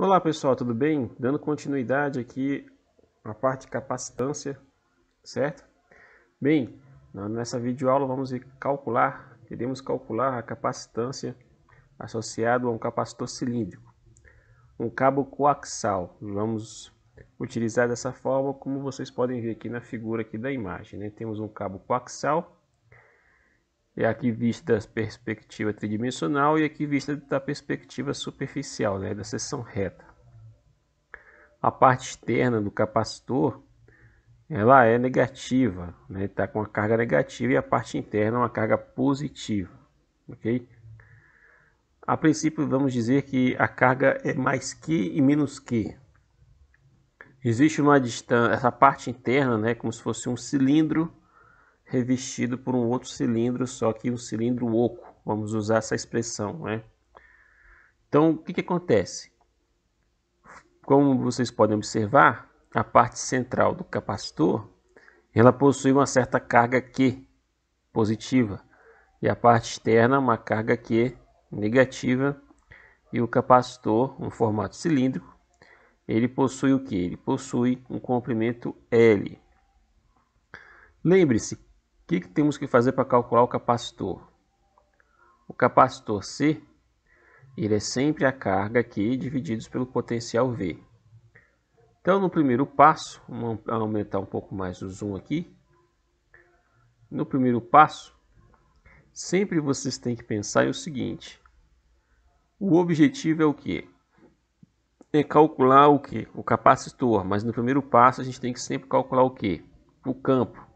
Olá pessoal, tudo bem? Dando continuidade aqui à parte de capacitância, certo? Bem, nessa videoaula vamos calcular, queremos calcular a capacitância associada a um capacitor cilíndrico, um cabo coaxial. Vamos utilizar dessa forma como vocês podem ver aqui na figura aqui da imagem. Né? Temos um cabo coaxial é aqui vista da perspectiva tridimensional e aqui vista da perspectiva superficial, né, da seção reta. A parte externa do capacitor ela é negativa, está né, tá com uma carga negativa e a parte interna é uma carga positiva. Okay? A princípio, vamos dizer que a carga é mais Q e menos Q. Existe uma distância, essa parte interna, né, como se fosse um cilindro, revestido por um outro cilindro, só que um cilindro oco, vamos usar essa expressão, né? Então, o que, que acontece? Como vocês podem observar, a parte central do capacitor, ela possui uma certa carga Q positiva e a parte externa uma carga Q negativa e o capacitor, um formato cilíndrico, ele possui o que? Ele possui um comprimento L. Lembre-se o que, que temos que fazer para calcular o capacitor? O capacitor C ele é sempre a carga Q divididos pelo potencial V. Então, no primeiro passo, vamos aumentar um pouco mais o zoom aqui. No primeiro passo, sempre vocês têm que pensar o seguinte. O objetivo é o quê? É calcular o que? O capacitor, mas no primeiro passo a gente tem que sempre calcular o quê? O campo.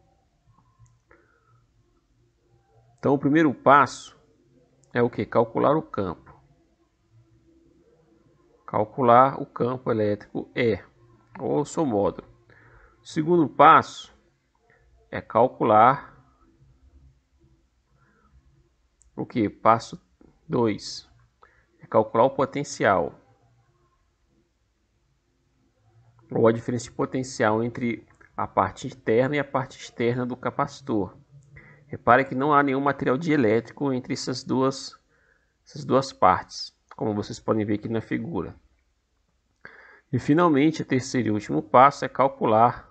Então o primeiro passo é o que? Calcular o campo. Calcular o campo elétrico E, ou seu módulo. O segundo passo é calcular o que? Passo 2 é calcular o potencial. Ou a diferença de potencial entre a parte interna e a parte externa do capacitor. Repare que não há nenhum material dielétrico entre essas duas, essas duas partes, como vocês podem ver aqui na figura. E finalmente, o terceiro e último passo é calcular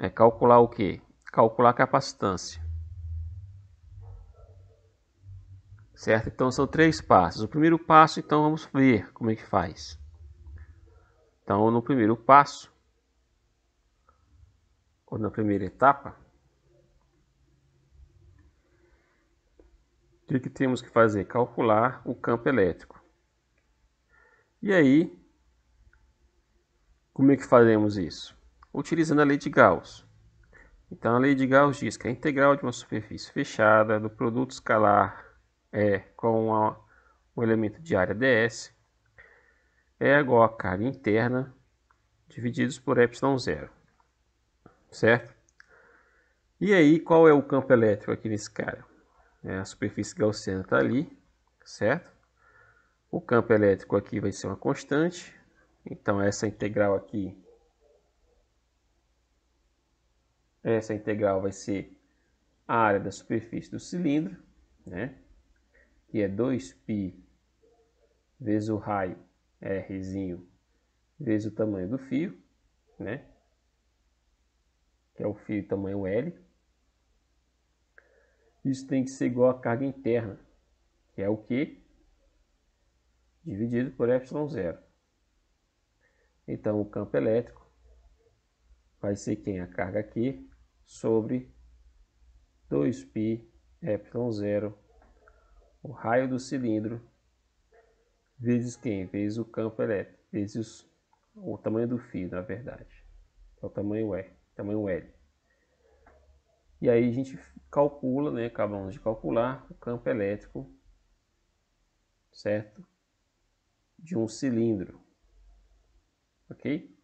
é calcular o que? Calcular a capacitância. Certo? Então são três passos. O primeiro passo, então vamos ver como é que faz. Então, no primeiro passo, ou na primeira etapa, o que, que temos que fazer? Calcular o campo elétrico. E aí, como é que fazemos isso? Utilizando a lei de Gauss. Então, a lei de Gauss diz que a é integral de uma superfície fechada do produto escalar é com a, o elemento de área ds é igual à carga interna divididos por ε0 certo? E aí, qual é o campo elétrico aqui nesse cara? É, a superfície gaussiana está ali, certo? O campo elétrico aqui vai ser uma constante, então essa integral aqui, essa integral vai ser a área da superfície do cilindro, né? Que é 2π vezes o raio Rzinho vezes o tamanho do fio, né? que é o fio tamanho L. Isso tem que ser igual à carga interna, que é o Q dividido por ε0. Então, o campo elétrico vai ser quem? A carga Q sobre 2π ε0, o raio do cilindro, vezes quem? Vezes o campo elétrico, vezes o tamanho do fio, na verdade. É o tamanho E, tamanho L. E aí a gente calcula, né, acabamos de calcular o campo elétrico, certo? De um cilindro, ok?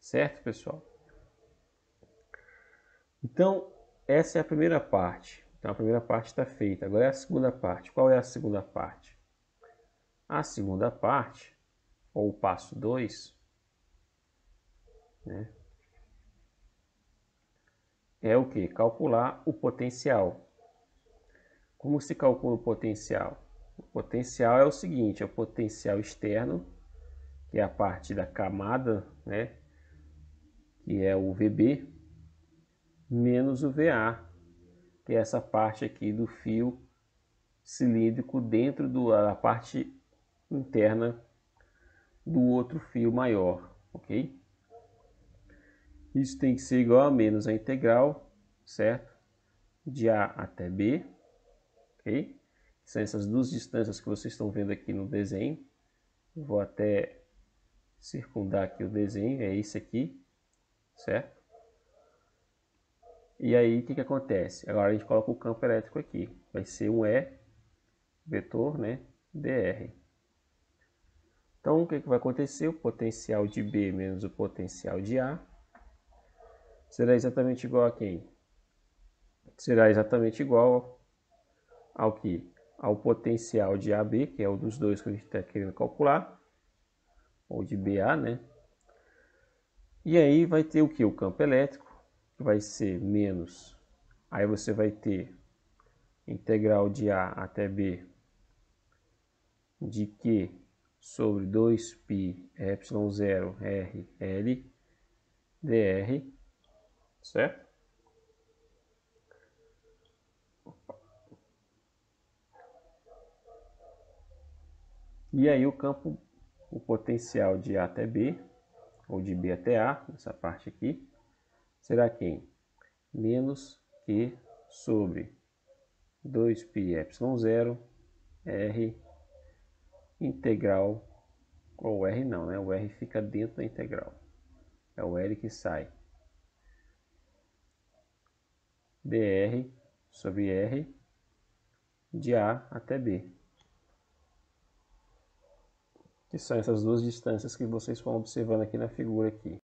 Certo, pessoal? Então, essa é a primeira parte. Então, a primeira parte está feita. Agora é a segunda parte. Qual é a segunda parte? A segunda parte, ou o passo 2, né? é o que? Calcular o potencial. Como se calcula o potencial? O potencial é o seguinte, é o potencial externo, que é a parte da camada, né? que é o VB, menos o VA, que é essa parte aqui do fio cilíndrico dentro da parte interna do outro fio maior, ok? Isso tem que ser igual a menos a integral, certo? De A até B, ok? São essas duas distâncias que vocês estão vendo aqui no desenho. Eu vou até circundar aqui o desenho, é esse aqui, certo? E aí, o que, que acontece? Agora a gente coloca o campo elétrico aqui. Vai ser um E vetor, né? dr. Então, o que, que vai acontecer? O potencial de B menos o potencial de A será exatamente igual a quem? Será exatamente igual ao que? Ao potencial de AB, que é o dos dois que a gente está querendo calcular, ou de BA, né? E aí vai ter o que? O campo elétrico, que vai ser menos. Aí você vai ter integral de A até B de Q sobre 2π ε0 RL dr certo? E aí o campo, o potencial de A até B, ou de B até A, nessa parte aqui, será quem? Menos Q sobre 2 epsilon 0 R integral, ou R não, né? O R fica dentro da integral. É o L que sai dr sobre r de A até B. Que são essas duas distâncias que vocês vão observando aqui na figura aqui.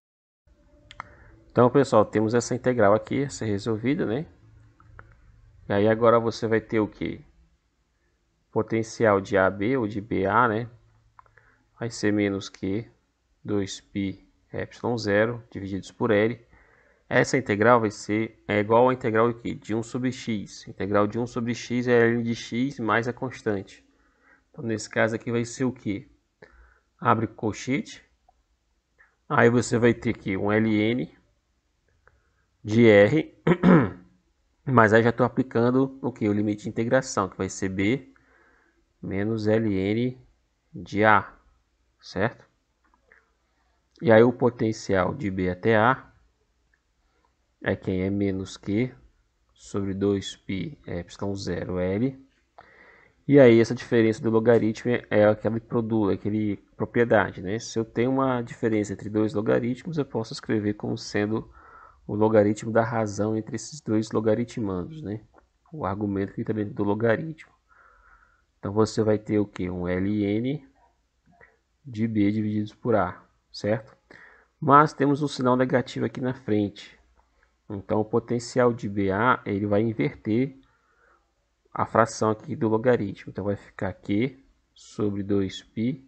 Então, pessoal, temos essa integral aqui a ser resolvida, né? E aí agora você vai ter o que? Potencial de AB ou de BA, né? Vai ser menos que 2 ε 0 divididos por L essa integral vai ser é igual à integral aqui, de 1 sobre x. Integral de 1 sobre x é ln de x mais a constante. Então, nesse caso aqui vai ser o que? Abre colchete. Aí você vai ter aqui um ln de r. Mas aí já estou aplicando o que? O limite de integração, que vai ser b menos ln de a. Certo? E aí o potencial de b até a é quem é menos que sobre 2π é y zero L. E aí essa diferença do logaritmo é aquela produto aquele propriedade, né? Se eu tenho uma diferença entre dois logaritmos, eu posso escrever como sendo o logaritmo da razão entre esses dois logaritmandos, né? O argumento que também é do logaritmo. Então você vai ter o que? Um ln de b dividido por a, certo? Mas temos um sinal negativo aqui na frente. Então o potencial de BA ele vai inverter a fração aqui do logaritmo. Então vai ficar Q sobre 2π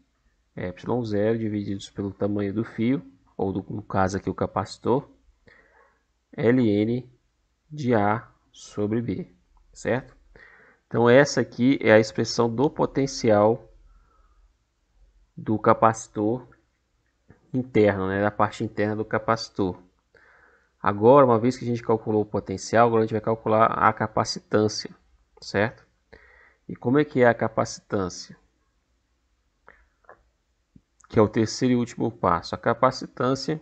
ε0 divididos pelo tamanho do fio, ou do, no caso aqui o capacitor, ln de A sobre B, certo? Então essa aqui é a expressão do potencial do capacitor interno, né, da parte interna do capacitor. Agora, uma vez que a gente calculou o potencial, agora a gente vai calcular a capacitância, certo? E como é que é a capacitância? Que é o terceiro e último passo. A capacitância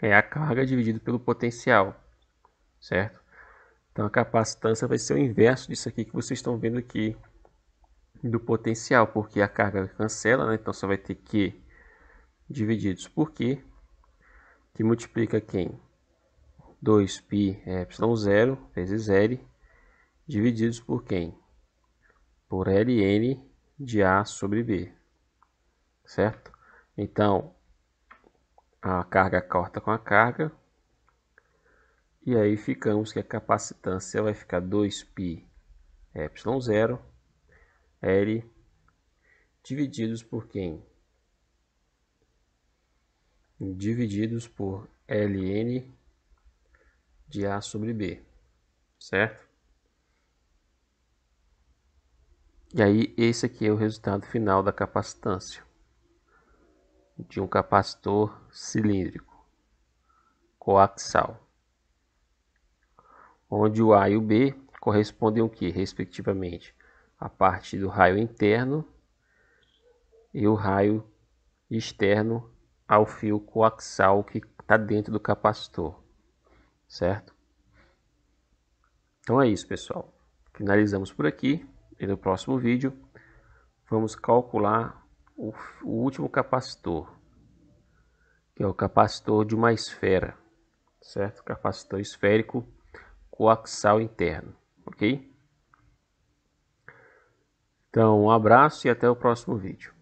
é a carga dividido pelo potencial, certo? Então a capacitância vai ser o inverso disso aqui que vocês estão vendo aqui do potencial, porque a carga cancela, né? então você vai ter Q divididos por Q, que multiplica quem? 2π é ε0 vezes L, divididos por quem? Por Ln de A sobre B, certo? Então, a carga corta com a carga, e aí ficamos que a capacitância vai ficar 2π ε0 L divididos por quem? Divididos por Ln de A sobre B, certo? E aí, esse aqui é o resultado final da capacitância de um capacitor cilíndrico coaxial, onde o A e o B correspondem ao que, respectivamente, a parte do raio interno e o raio externo ao fio coaxial que está dentro do capacitor certo? Então é isso, pessoal. Finalizamos por aqui e no próximo vídeo vamos calcular o, o último capacitor, que é o capacitor de uma esfera, certo? Capacitor esférico coaxial interno, ok? Então, um abraço e até o próximo vídeo.